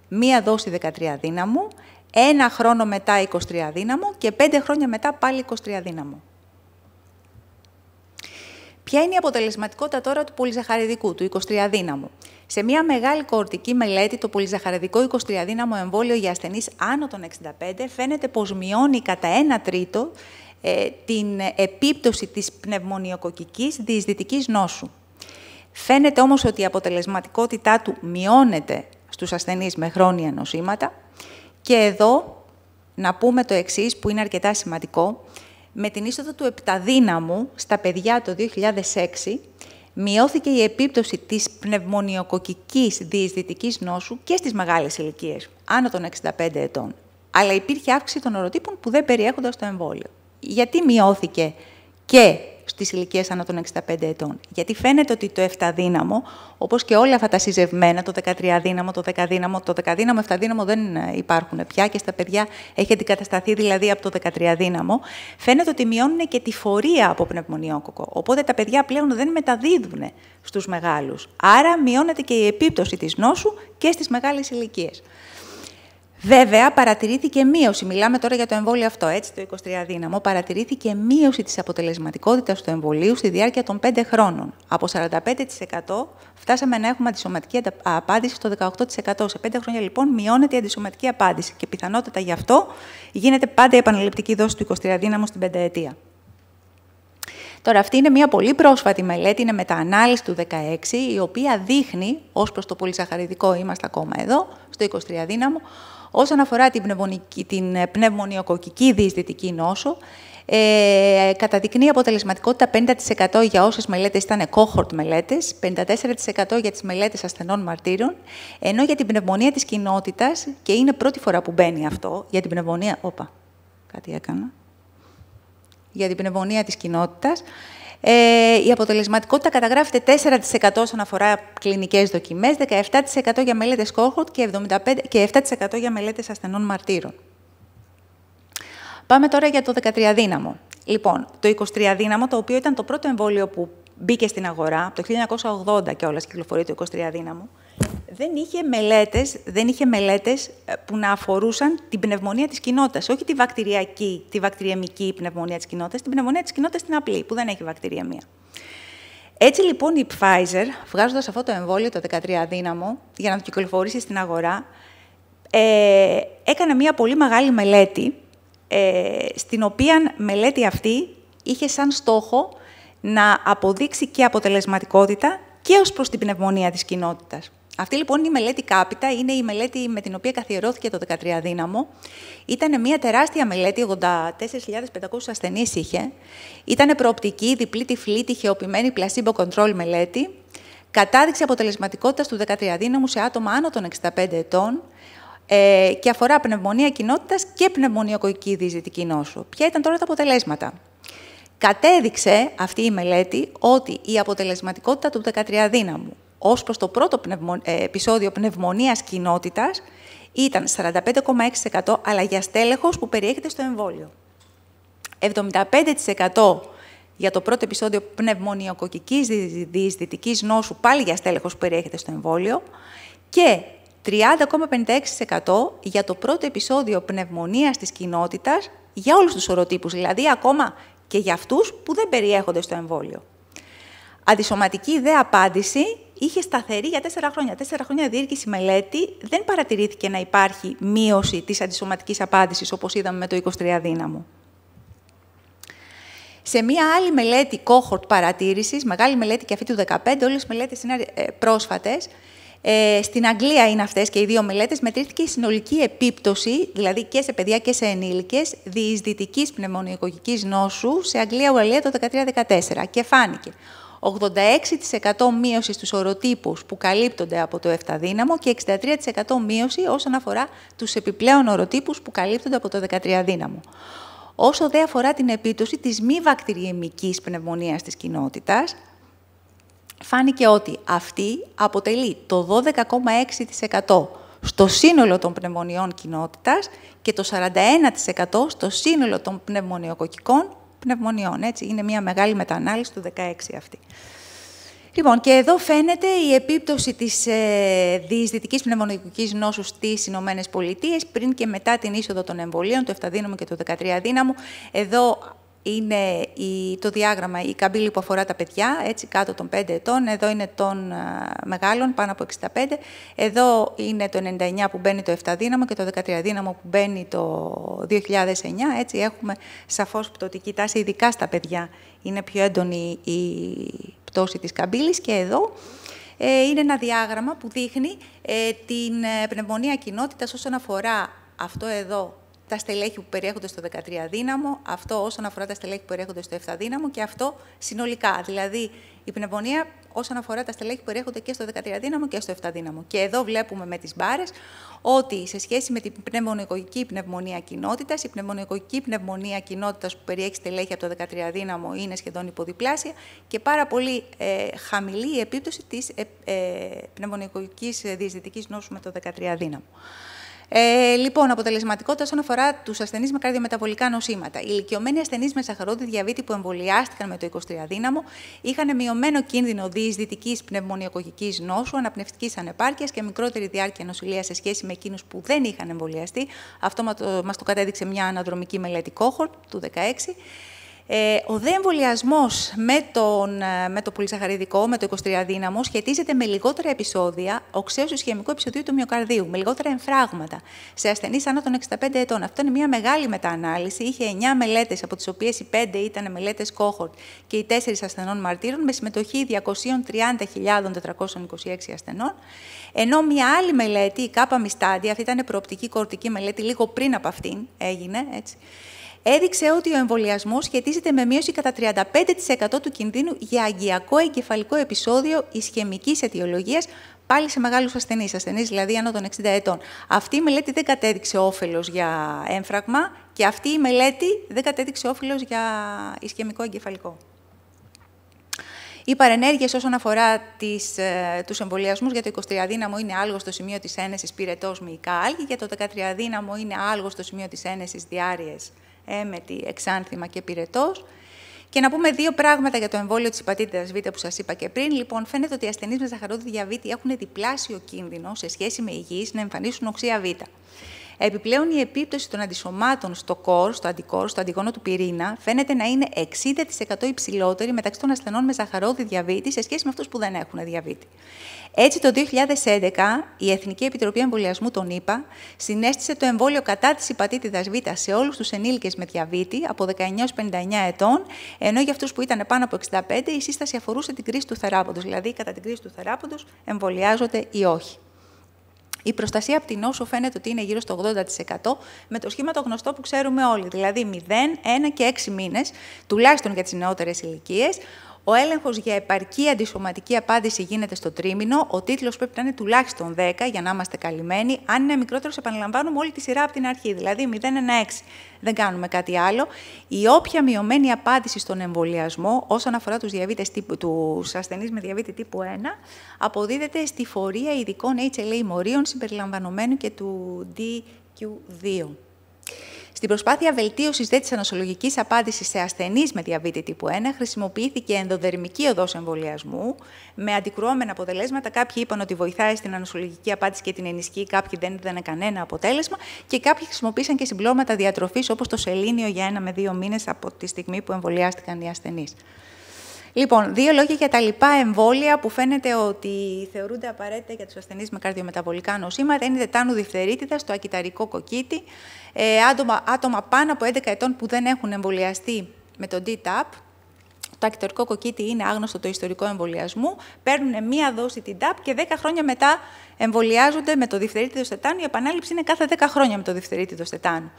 μία δόση 13 δύναμου, ένα χρόνο μετά 23 δύναμο και πέντε χρόνια μετά πάλι 23 δύναμο. Ποια είναι η αποτελεσματικότητα τώρα του πολυζαχαρηδικού, του 23 δύναμου. Σε μια μεγάλη κορτική μελέτη, το πολυζαχαρηδικο 23 δύναμο εμβόλιο για ασθενείς άνω των 65 φαίνεται πως μειώνει κατά 1 τρίτο ε, την επίπτωση της πνευμονιοκοκική διεισδυτικής νόσου. Φαίνεται όμως ότι η αποτελεσματικότητά του μειώνεται στους ασθενείς με χρόνια νοσήματα. Και εδώ να πούμε το εξής που είναι αρκετά σημαντικό με την είσοδο του επταδύναμου στα παιδιά το 2006, μειώθηκε η επίπτωση της πνευμονιοκοκικής διεισδυτικής νόσου και στις μεγάλες ηλικίες, άνω των 65 ετών. Αλλά υπήρχε αύξηση των οροτύπων που δεν περιέχονταν στο εμβόλιο. Γιατί μειώθηκε και Στις ηλικίες ανά των 65 ετών. Γιατί φαίνεται ότι το 7 δύναμο, όπως και όλα αυτά τα συζευμένα, το 13 δύναμο, το 10 δύναμο, το 10 δύναμο, 7 δύναμο δεν υπάρχουν πια και στα παιδιά έχει αντικατασταθεί δηλαδή από το 13 δύναμο, φαίνεται ότι μειώνουν και τη φορεία από πνευμονιόκοκο. Οπότε τα παιδιά πλέον δεν μεταδίδουν στους μεγάλους. Άρα μειώνεται και η επίπτωση της νόσου και στις μεγάλες ηλικίες. Βέβαια, παρατηρήθηκε μείωση. Μιλάμε τώρα για το εμβόλιο αυτό, έτσι, το 23 δύναμο. Παρατηρήθηκε μείωση της αποτελεσματικότητας του εμβολίου στη διάρκεια των 5 χρόνων. Από 45% φτάσαμε να έχουμε αντισωματική απάντηση στο 18%. Σε 5 χρόνια, λοιπόν, μειώνεται η αντισωματική απάντηση. Και πιθανότατα γι' αυτό γίνεται πάντα η επαναληπτική δόση του 23 δύναμο στην πενταετία. Τώρα, αυτή είναι μια πολύ πρόσφατη μελέτη, είναι μεταανάλυση του 16, η οποία δείχνει, ως προς το πολυσαχαριδικό, είμαστε ακόμα εδώ, στο 23 δύναμο, Όσον αφορά την, πνευμονική, την ε, πνευμονιοκοκική διεισδυτική νόσο, ε, καταδεικνύει αποτελεσματικότητα 50% για όσες μελέτες ήταν κόχορτ μελέτες, 54% για τις μελέτες ασθενών μαρτύρων, ενώ για την πνευμονία της κοινότητας, και είναι πρώτη φορά που μπαίνει αυτό, για την πνευμονία... Όπα, κάτι έκανα. Για την πνευμονία της κοινότητας, ε, η αποτελεσματικότητα καταγράφεται 4% όσον αφορά κλινικές δοκιμές, 17% για μελέτες κόχοντ και, και 7% για μελέτες ασθενών μαρτύρων. Πάμε τώρα για το 13 δύναμο. Λοιπόν, το 23 δύναμο, το οποίο ήταν το πρώτο εμβόλιο που μπήκε στην αγορά, από το 1980 κιόλας κυκλοφορεί το 23 δύναμο, δεν είχε μελέτες, μελέτες ε, που να αφορούσαν την πνευμονία της κοινότητας, όχι τη βακτηριακή, τη βακτηριαμική πνευμονία της κοινότητας, την πνευμονία της κοινότητας την απλή, που δεν έχει μία. Έτσι λοιπόν η Pfizer, βγάζοντας αυτό το εμβόλιο το 13 δύναμο, για να το κυκλοφορήσει στην αγορά, ε, έκανε μια πολύ μεγάλη μελέτη, ε, στην οποία μελέτη αυτή είχε σαν στόχο να αποδείξει και αποτελεσματικότητα και ως προς την πνευμονία της κοινότητας. Αυτή λοιπόν η μελέτη Κάπιτα είναι η μελέτη με την οποία καθιερώθηκε το 13 δύναμο. Ήταν μια τεράστια μελέτη, 84.500 ασθενείς είχε. Ήταν προοπτική, διπλή τυφλή, τυχεοποιημένη placebo control μελέτη. Κατάδειξε αποτελεσματικότητας του 13 δύναμου σε άτομα άνω των 65 ετών ε, και αφορά πνευμονία κοινότητας και πνευμονιακοϊκή διζητική νόσο. Ποια ήταν τώρα τα αποτελέσματα. Κατέδειξε αυτή η μελέτη ότι η αποτελεσματικότητα του 13 δύναμου ως προς το πρώτο ε, επεισόδιο πνευμονίας κοινότητας ήταν 45,6% αλλά για στέλεχος που περιέχεται στο εμβόλιο. 75% για το πρώτο επεισόδιο πνευμονιακοκικής διεισδυτικής νόσου πάλι για στέλεχος που περιέχεται στο εμβόλιο και 30,56% για το πρώτο επεισόδιο πνευμονίας της κοινότητας για όλους τους οροτύπους, δηλαδή ακόμα και για αυτούς που δεν περιέχονται στο εμβόλιο. Αντισωματική ιδέα- απάντηση είχε σταθερή για τέσσερα χρόνια. Τέσσερα χρόνια διήρκηση μελέτη, δεν παρατηρήθηκε να υπάρχει μείωση της αντισωματικής απάντησης, όπως είδαμε με το 23 δύναμο. Σε μία άλλη μελέτη cohort παρατήρησης, μεγάλη μελέτη και αυτή του 2015, όλες οι μελέτες είναι ε, πρόσφατες, ε, στην Αγγλία είναι αυτές και οι δύο μελέτες, μετρήθηκε η συνολική επίπτωση, δηλαδή και σε παιδιά και σε ενήλικες, διεισδυτικής πνευμονιοκογικής νόσου σε Αγγλία-Ουαλία το 2013-2014 και φάνηκε 86% μείωσης στους οροτύπους που καλύπτονται από το 7 δύναμο και 63% μείωση όσον αφορά τους επιπλέον οροτύπους που καλύπτονται από το 13 δύναμο. Όσο δε αφορά την επίπτωση της μη βακτηριεμικής πνευμονίας της κοινότητας, φάνηκε ότι αυτή αποτελεί το 12,6% στο σύνολο των πνευμονιών κοινότητας και το 41% στο σύνολο των πνευμονιοκοκικών πνευμονιών. Έτσι. Είναι μια μεγάλη μετανάλυση του 16 αυτή. Λοιπόν, και εδώ φαίνεται η επίπτωση της ε, διεισδυτικής νόσους στις Ηνωμένες Πολιτείες πριν και μετά την είσοδο των εμβολίων, το 7 δύναμο και το 13 δύναμο. Εδώ είναι η, το διάγραμμα, η καμπύλη που αφορά τα παιδιά, έτσι κάτω των 5 ετών, εδώ είναι των μεγάλων, πάνω από 65, εδώ είναι το 99 που μπαίνει το 7 δύναμο και το 13 δύναμο που μπαίνει το 2009, έτσι έχουμε σαφώς πτωτική τάση, ειδικά στα παιδιά είναι πιο έντονη η πτώση της καμπύλης και εδώ ε, είναι ένα διάγραμμα που δείχνει ε, την ε, πνευμονία κοινότητας όσον αφορά αυτό εδώ τα στελέχη που περιέχονται στο 13 δύναμο, αυτό όσον αφορά τα στελέχη που περιέχονται στο 7 δύναμο και αυτό συνολικά. Δηλαδή, η πνευμονία όσον αφορά τα στελέχη που περιέχονται και στο 13 δύναμο και στο 7 δύναμο. Και εδώ βλέπουμε με τις μπάρες ότι σε σχέση με την πνευμονικογική πνευμονία κοινότητας, η πνευμονικογική πνευμονία κοινότητας που περιέχει στελέχη από το 13 δύναμο είναι σχεδόν υποδιπλάσια και πάρα πολύ ε, χαμηλή η επίπτωση της ε, ε, ε νόσου με το 13 δύναμο. Ε, λοιπόν, αποτελεσματικότητα όσον αφορά τους ασθενείς με καρδιομεταβολικά νοσήματα. Οι ηλικιωμένοι ασθενείς με σαχαρόδι διαβήτη που εμβολιάστηκαν με το 23 δύναμο είχαν μειωμένο κίνδυνο διεισδυτικής πνευμονιακογικής νόσου, αναπνευστικής ανεπάρκειας και μικρότερη διάρκεια νοσηλείας σε σχέση με εκείνους που δεν είχαν εμβολιαστεί. Αυτό μα το κατέδειξε μια αναδρομική μελέτη κόχορτ του 2016. Ε, ο δε εμβολιασμός με, ε, με το πολυσαχαριδικό, με το 23 δύναμο, σχετίζεται με λιγότερα επεισόδια οξέως ισχυμικού επεισοδίου του μυοκαρδίου, με λιγότερα εμφράγματα σε ασθενείς άνω των 65 ετών. Αυτό είναι μια μεγάλη μεταανάλυση. Είχε 9 μελέτες, από τις οποίες οι 5 ήταν μελέτες κόχορτ και οι 4 ασθενών μαρτύρων, με συμμετοχή 230.426 ασθενών. Ενώ μια άλλη μελέτη, η ΚΑΠΑ Μιστάντη, αυτή ήταν προοπτική κορτική μελέτη, λίγο πριν από αυτήν έγινε, έτσι, έδειξε ότι ο εμβολιασμός σχετίζεται με μείωση κατά 35% του κινδύνου για αγκιακό εγκεφαλικό επεισόδιο ισχυμική αιτιολογίας πάλι σε μεγάλους ασθενείς, ασθενείς δηλαδή άνω των 60 ετών. Αυτή η μελέτη δεν κατέδειξε όφελος για έμφραγμα και αυτή η μελέτη δεν κατέδειξε όφελος για ισχυμικό εγκεφαλικό. Οι παρενέργειες όσον αφορά ε, τους εμβολιασμούς για το 23 δύναμο είναι άλγο στο σημείο της ένεσης πυρετός μυϊκά άλγη, για το 13 δύναμο είναι άλγο στο σημείο της Ένεσης διάρειε έμετη, εξάνθημα και πυρετός. Και να πούμε δύο πράγματα για το εμβόλιο της υπατήτητας Β που σας είπα και πριν. Λοιπόν, φαίνεται ότι οι ασθενείς με ζαχαρόδι διαβήτη έχουν διπλάσιο κίνδυνο σε σχέση με υγιείς να εμφανίσουν οξία Β. Επιπλέον, η επίπτωση των αντισωμάτων στο κορ, στο αντικόρ, στο αντιγόνο του πυρήνα, φαίνεται να είναι 60% υψηλότερη μεταξύ των ασθενών με ζαχαρόδι διαβήτη σε σχέση με αυτούς που δεν έχουν διαβήτη. Έτσι, το 2011, η Εθνική Επιτροπή Εμβολιασμού των ΗΠΑ συνέστησε το εμβόλιο κατά της υπατήτηδας Β σε όλους τους ενήλικες με διαβήτη από 19 59 ετών, ενώ για αυτούς που ήταν πάνω από 65, η σύσταση αφορούσε την κρίση του θεράποντος. Δηλαδή, κατά την κρίση του θεράποντος εμβολιάζονται ή όχι. Η προστασία από την νόσο φαίνεται ότι είναι γύρω στο 80% με το σχήμα το γνωστό που ξέρουμε όλοι, δηλαδή 0, 1 και 6 μήνες, τουλάχιστον για τις νεότερες ηλικίες. Ο έλεγχος για επαρκή αντισωματική απάντηση γίνεται στο τρίμηνο. Ο τίτλος πρέπει να είναι τουλάχιστον 10 για να είμαστε καλυμμένοι. Αν είναι μικρότερος, επαναλαμβάνουμε όλη τη σειρά από την αρχή, δηλαδή 0-1-6. Δεν κάνουμε κάτι άλλο. Η όποια μειωμένη απάντηση στον εμβολιασμό όσον αφορά τους ασθενείς με διαβιτη τύπου 1 αποδίδεται στη φορεία ειδικών HLA μορίων συμπεριλαμβανομένου και του DQ2. Στην προσπάθεια βελτίωσης δε τη ανοσολογική απάντησης σε ασθενείς με διαβίτη τύπου 1, χρησιμοποιήθηκε ενδοδερμική οδός εμβολιασμού. Με αντικρουόμενα αποτελέσματα, κάποιοι είπαν ότι βοηθάει στην ανοσολογική απάντηση και την ενισχύει, κάποιοι δεν είδαν κανένα αποτέλεσμα και κάποιοι χρησιμοποίησαν και συμπλώματα διατροφής όπως το σελίνιο, για ένα με δύο μήνες από τη στιγμή που εμβολιάστηκαν οι ασθενείς. Λοιπόν, δύο λόγια για τα λοιπά εμβόλια που φαίνεται ότι θεωρούνται απαραίτητα για τους ασθενείς με καρδιομεταβολικά νοσήματα. Είναι η τετάνου διφθερίτιδα, το ακυταρικό κοκκίτι, ε, άτομα, άτομα πάνω από 11 ετών που δεν έχουν εμβολιαστεί με τον DTAP, το ακυταρικό κοκκίτι είναι άγνωστο το ιστορικό εμβολιασμού. Παίρνουν μία δόση την DAP και 10 χρόνια μετά εμβολιάζονται με το διφθερίτιδο τετάνου... Η επανάληψη είναι κάθε 10 χρόνια με το διφθερίτιδο στετάνου.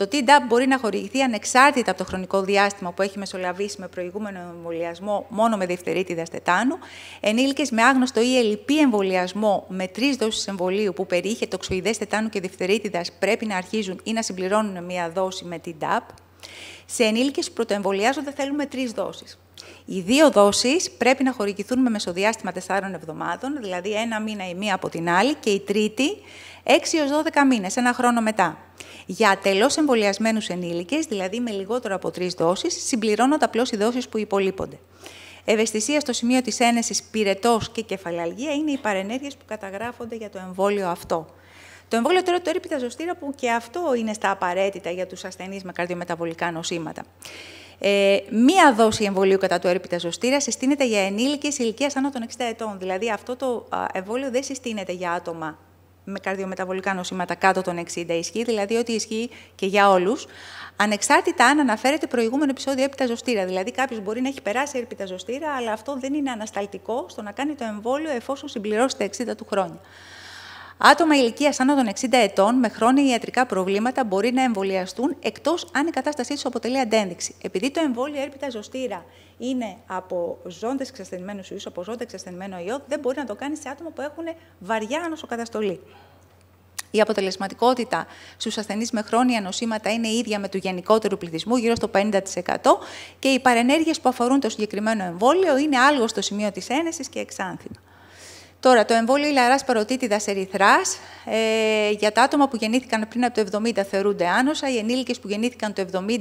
Το Tdap μπορεί να χορηγηθεί ανεξάρτητα από το χρονικό διάστημα που έχει μεσολαβήσει με προηγούμενο εμβολιασμό μόνο με δευτερίτιδα τετάνου. ενήλικες με άγνωστο ή ελλειπή εμβολιασμό με τρεις δόσεις εμβολίου που περιείχε τοξοειδές τετάνου και δευτερίτιδα πρέπει να αρχίζουν ή να συμπληρώνουν μία δόση με Tdap. Σε ενήλικες που πρωτοεμβολιάζονται θέλουμε τρεις δόσεις. Οι δύο δόσεις πρέπει να χορηγηθούν με μεσοδιάστημα 4 εβδομάδων, δηλαδή ένα μήνα η μία από την άλλη, και η τρίτη 6 ω 12 μήνες, ένα χρόνο μετά. Για ατελώ εμβολιασμένους ενήλικες, δηλαδή με λιγότερο από τρεις δόσεις, συμπληρώνονται απλώς οι δόσεις που υπολείπονται. Ευαισθησία στο σημείο της ένεσης πυρετός και κεφαλαλγία είναι οι παρενέργειες που καταγράφονται για το εμβόλιο αυτό. Το εμβόλιο τώρα του έρπιτα ζωστήρα που και αυτό είναι στα απαραίτητα για τους ασθενείς με καρδιομεταβολικά νοσήματα. Ε, μία δόση εμβολίου κατά του έρπιτα ζωστήρα συστήνεται για ενήλικες ηλικίας άνω των 60 ετών. Δηλαδή αυτό το εμβόλιο δεν συστήνεται για άτομα με καρδιομεταβολικά νοσήματα κάτω των 60 ισχύει, δηλαδή ότι ισχύει και για όλους, ανεξάρτητα αν αναφέρεται προηγούμενο επεισόδιο έπειτα ζωστήρα. Δηλαδή, κάποιος μπορεί να έχει περάσει έπειτα ζωστήρα, αλλά αυτό δεν είναι ανασταλτικό στο να κάνει το εμβόλιο εφόσον συμπληρώσει τα 60 του χρόνια. Άτομα ηλικίας άνω των 60 ετών με χρόνια ιατρικά προβλήματα μπορεί να εμβολιαστούν εκτός αν η κατάστασή τους αποτελεί αντένδειξη. Επειδή το εμβόλιο έρπιτα ζωστήρα είναι από ζώντες εξασθενημένου ιούς, από ζώντε εξασθενημένο ιό, δεν μπορεί να το κάνει σε άτομα που έχουν βαριά ανοσοκαταστολή. Η αποτελεσματικότητα στους ασθενείς με χρόνια νοσήματα είναι ίδια με του γενικότερου πληθυσμού, γύρω στο 50% και οι παρενέργειες που αφορούν το συγκεκριμένο εμβόλιο είναι άλλο στο σημείο της Ένεσης και εξάνθημα. Τώρα, το εμβόλιο ηλαράς παροτήτηδα ερυθράς ε, για τα άτομα που γεννήθηκαν πριν από το 70 θεωρούνται άνοσα, οι ενήλικες που γεννήθηκαν το 70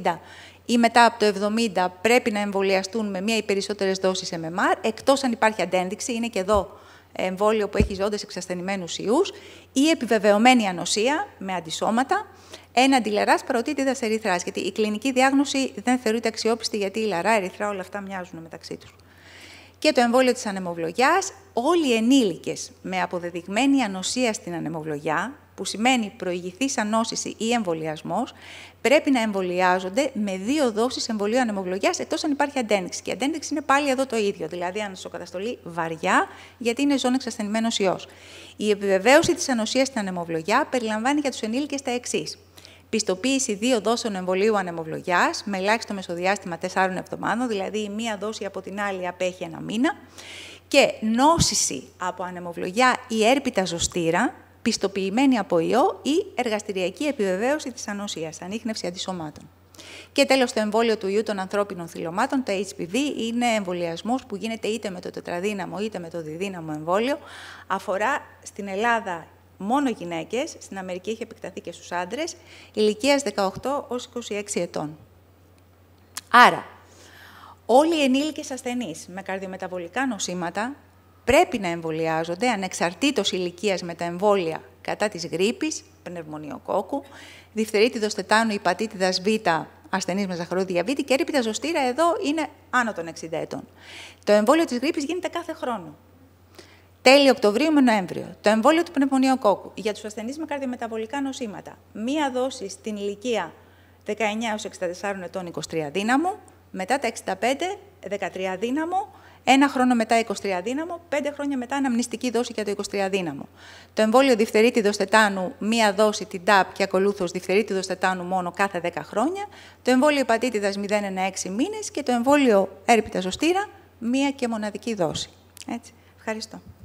ή μετά από το 70 πρέπει να εμβολιαστούν με μία ή περισσότερες δόσεις MMR, εκτός αν υπάρχει αντένδειξη, είναι και εδώ εμβόλιο που έχει ζώντες εξασθενημένους ιούς, ή επιβεβαιωμένη ανοσία με αντισώματα, έναντι λαράς παροτίτιδας ερυθράς, γιατί η περισσότερε δόσει mmr Εκτό αν υπαρχει δεν θεωρείται αξιόπιστη, εξασθενημενου Ιού, ή επιβεβαιωμένη ανοσία με αντισώματα, έναν τηλερά παρωτήδα σεριθρά. Γιατί η λαρά, εναντι λαρας παροτητηδα ερυθρα όλα αυτά μοιάζουν μεταξύ τους και το εμβόλιο της ανεμοβλογιάς, όλοι οι ενήλικες με αποδεδειγμένη ανοσία στην ανεμοβλογιά, που σημαίνει προηγηθής ανώσηση ή εμβολιασμός, πρέπει να εμβολιάζονται με δύο δόσεις εμβολίου ανεμοβλογιάς, εκτός αν υπάρχει αντένδειξη. Και η αντένδειξη είναι πάλι εδώ το ίδιο, δηλαδή καταστολη βαριά, γιατί είναι ζώνη εξασθενημένος ιός. Η επιβεβαίωση της ανοσίας στην ανεμοβλογιά περιλαμβάνει για τους ενήλικες τα εξής. Πιστοποίηση δύο δόσεων εμβολίου ανεμοβλογιάς με ελάχιστο μεσοδιάστημα 4 εβδομάδων, δηλαδή η μία δόση από την άλλη απέχει ένα μήνα. Και νόσηση από ανεμοβλογιά ή έρπιτα ζωστήρα, πιστοποιημένη από ιό ή εργαστηριακή επιβεβαίωση της ανοσίας, ανείχνευση αντισωμάτων. Και τέλος, το εμβόλιο του ιού των ανθρώπινων θυλωμάτων, το HPV, είναι εμβολιασμός που γίνεται είτε με το τετραδύναμο είτε με το διδύναμο εμβόλιο. Αφορά στην Ελλάδα μόνο γυναίκες, στην Αμερική έχει επεκταθεί και στους άντρες, ηλικίας 18 ως 26 ετών. Άρα, όλοι οι ενήλικες ασθενείς με καρδιομεταβολικά νοσήματα πρέπει να εμβολιάζονται ανεξαρτήτως ηλικίας με τα εμβόλια κατά της γρήπης, πνευμονιοκόκου, διφθερίτιδος τετάνου, υπατήτηδας β, ασθενείς με ζαχαρόδιαβίτη και ρήπητα ζωστήρα εδώ είναι άνω των 60 ετών. Το εμβόλιο της γρήπης γίνεται κάθε χρόνο. Τέλειο Οκτωβρίου με Νοέμβριο. Το εμβόλιο του κόκκου για τους ασθενείς με καρδιομεταβολικά νοσήματα. Μία δόση στην ηλικία 19 έω 64 ετών 23 δύναμο, μετά τα 65 13 δύναμο, ένα χρόνο μετά 23 δύναμο, πέντε χρόνια μετά αναμνηστική δόση για το 23 δύναμο. Το εμβόλιο διφθερίτη δοστετάνου, μία δόση την ΤΑΠ και ακολούθως διφθερίτη δοστετάνου μόνο κάθε 10 χρόνια. Το εμβόλιο υπατήτηδας 0-6 μήνες και το εμβόλιο έρπιτα ζωστήρα, μία και μοναδική δόση. Έτσι. Ευχαριστώ.